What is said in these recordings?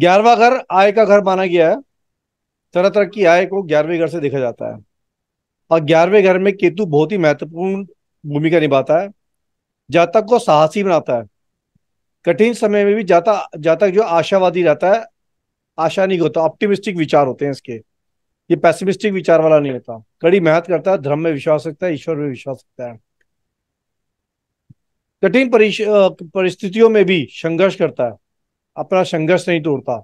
ग्यारहवा घर आय का घर माना गया है तरह तरह की आय को ग्यारहवें घर से देखा जाता है और ग्यारहवें घर में केतु बहुत ही महत्वपूर्ण भूमिका निभाता है जातक को साहसी बनाता है कठिन समय में भी जाता जातक जो आशावादी रहता है आशा नहीं होता ऑप्टिमिस्टिक विचार होते हैं इसके ये पैसिमिस्टिक विचार वाला नहीं होता कड़ी मेहनत करता है धर्म में विश्वास रखता है ईश्वर में विश्वास रखता है कठिन परिस्थितियों में भी संघर्ष करता है अपना संघर्ष नहीं तोड़ता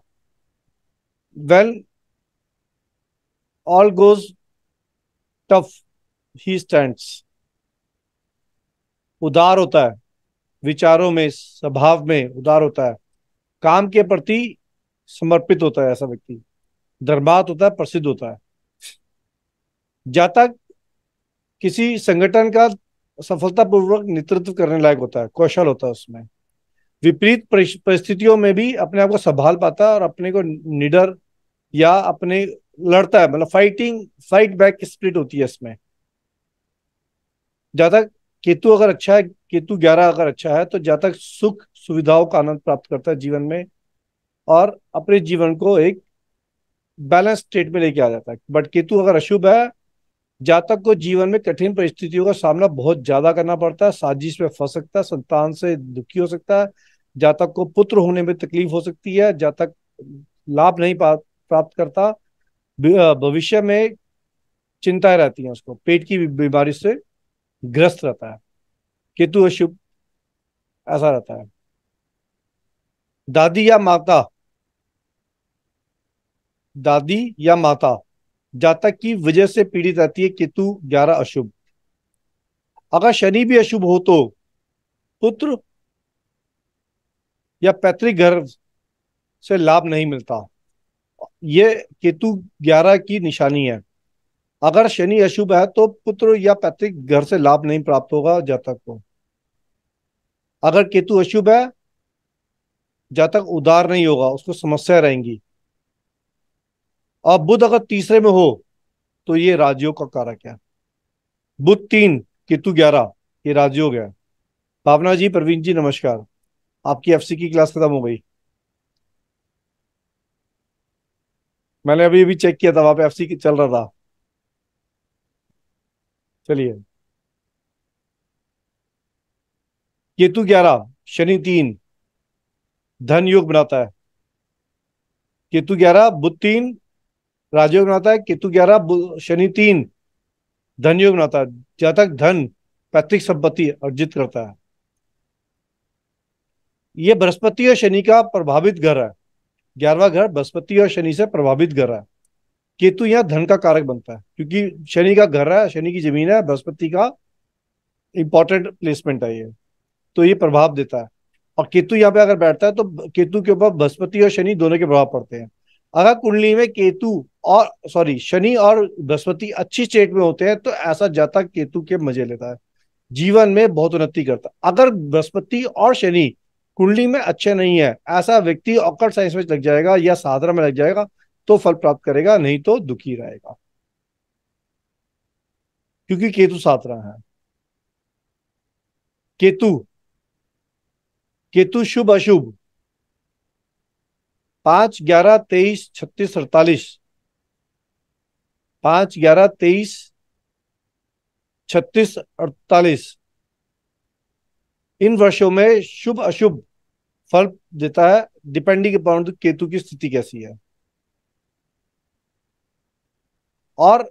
well all goes tough he stands उदार होता है विचारों में स्वभाव में उदार होता है काम के प्रति समर्पित होता है ऐसा व्यक्ति धर्मात होता है प्रसिद्ध होता है जा तक किसी संगठन का सफलतापूर्वक नेतृत्व करने लायक होता है कौशल होता है उसमें विपरीत परिस्थितियों में भी अपने आप को संभाल पाता है और अपने को निडर या अपने लड़ता है मतलब फाइटिंग फाइट बैक स्प्लिट होती है इसमें जहां तक केतु अगर अच्छा है केतु ग्यारह अगर अच्छा है तो जहां तक सुख सुविधाओं का आनंद प्राप्त करता है जीवन में और अपने जीवन को एक बैलेंस स्टेट में लेके आ जाता है बट केतु अगर अशुभ है जातक को जीवन में कठिन परिस्थितियों का सामना बहुत ज्यादा करना पड़ता है साजिश में फंस सकता है संतान से दुखी हो सकता है जातक को पुत्र होने में तकलीफ हो सकती है जातक लाभ नहीं प्राप्त करता भविष्य में चिंताएं रहती हैं उसको पेट की बीमारी से ग्रस्त रहता है केतु अशुभ ऐसा रहता है दादी या माता दादी या माता जातक की वजह से पीड़ित रहती है केतु ग्यारह अशुभ अगर शनि भी अशुभ हो तो पुत्र या पैतृक घर से लाभ नहीं मिलता ये केतु ग्यारह की निशानी है अगर शनि अशुभ है तो पुत्र या पैतृक घर से लाभ नहीं प्राप्त होगा जातक को अगर केतु अशुभ है जातक उदार नहीं होगा उसको समस्या रहेंगी और बुध अगर तीसरे में हो तो ये राजयोग का कारक है बुध तीन केतु ग्यारह ये राजयोग है भावना जी प्रवीण जी नमस्कार आपकी एफसी की क्लास खत्म हो गई मैंने अभी अभी चेक किया था वहां पे एफसी चल रहा था चलिए केतु ग्यारह शनि तीन धन योग बनाता है केतु ग्यारह बुद्ध तीन राजयोग बनाता है केतु ग्यारह शनि तीन धन योग बनाता है जहां तक धन पैतृक संपत्ति अर्जित करता है ये बृहस्पति और शनि का प्रभावित घर है ग्यारहवा घर बृहस्पति और शनि से प्रभावित घर है केतु यहाँ धन का कारक बनता है क्योंकि शनि का घर है शनि की जमीन है बृहस्पति का इंपॉर्टेंट प्लेसमेंट है ये तो ये प्रभाव देता है और केतु यहाँ पे अगर बैठता है तो केतु के ऊपर बृहस्पति और शनि दोनों के प्रभाव पड़ते हैं अगर कुंडली में केतु और सॉरी शनि और बृहस्पति अच्छी स्टेट में होते हैं तो ऐसा जाता केतु के मजे लेता है जीवन में बहुत उन्नति करता अगर बृहस्पति और शनि कुंडली में अच्छे नहीं है ऐसा व्यक्ति औकट साइंस में लग जाएगा या साधना में लग जाएगा तो फल प्राप्त करेगा नहीं तो दुखी रहेगा क्योंकि केतु सातरा है केतु केतु शुभ अशुभ पांच ग्यारह तेईस छत्तीस अड़तालीस पांच ग्यारह तेईस छत्तीस अड़तालीस इन वर्षों में शुभ अशुभ फल देता है डिपेंडिंग अपॉन केतु की स्थिति कैसी है और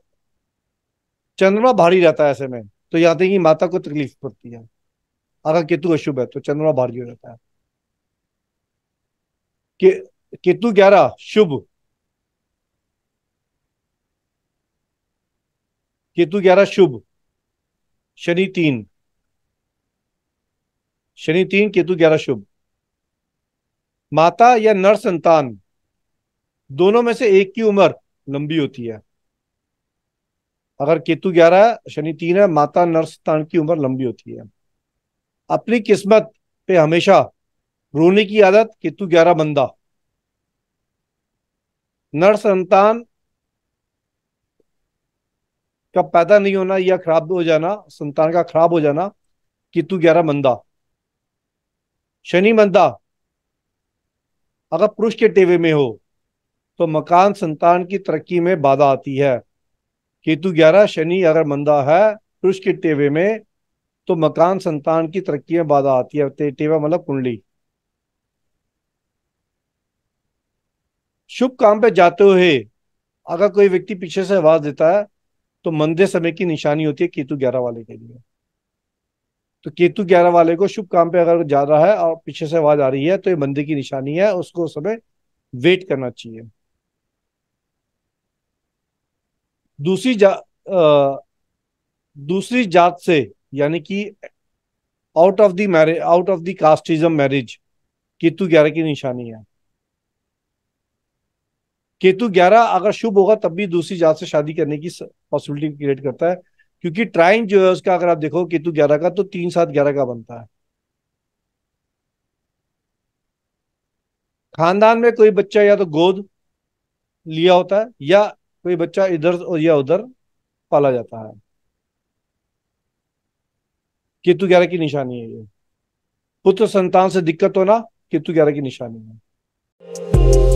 चंद्रमा भारी रहता है ऐसे में तो याद तक कि माता को तकलीफ पड़ती है अगर केतु अशुभ है तो चंद्रमा भारी हो जाता है के, केतु ग्यारह शुभ केतु ग्यारह शुभ शनि तीन शनि तीन केतु ग्यारह शुभ माता या नर संतान दोनों में से एक की उम्र लंबी होती है अगर केतु ग्यारह शनि तीन है माता नर संतान की उम्र लंबी होती है अपनी किस्मत पे हमेशा रोने की आदत केतु ग्यारह बंदा नर संतान का पैदा नहीं होना या खराब हो जाना संतान का खराब हो जाना केतु ग्यारह बंदा शनि बनता अगर पुरुष के टेवे में हो तो मकान संतान की तरक्की में बाधा आती है केतु ग्यारह शनि अगर मंदा है पुरुष के टेवे में तो मकान संतान की तरक्की में बाधा आती है ते टेवा मतलब कुंडली शुभ काम पे जाते हुए अगर कोई व्यक्ति पीछे से आवाज देता है तो मंदे समय की निशानी होती है केतु ग्यारह वाले के लिए तो केतु ग्यारह वाले को शुभ काम पे अगर जा रहा है और पीछे से आवाज आ रही है तो ये मंदी की निशानी है उसको समय वेट करना चाहिए दूसरी जा दूसरी जात से यानी कि out of the marriage out of the casteism marriage Ketu ग्यारह की निशानी है केतु ग्यारह अगर शुभ होगा तब भी दूसरी जात से शादी करने की पॉसिबिलिटी क्रिएट करता है क्योंकि ट्राइन जो है उसका अगर आप देखो केतु ग्यारह का तो तीन सात ग्यारह का बनता है खानदान में कोई बच्चा या तो गोद लिया होता है या कोई बच्चा इधर और या उधर पाला जाता है केतु ग्यारह की निशानी है ये पुत्र संतान से दिक्कत होना केतु ग्यारह की निशानी है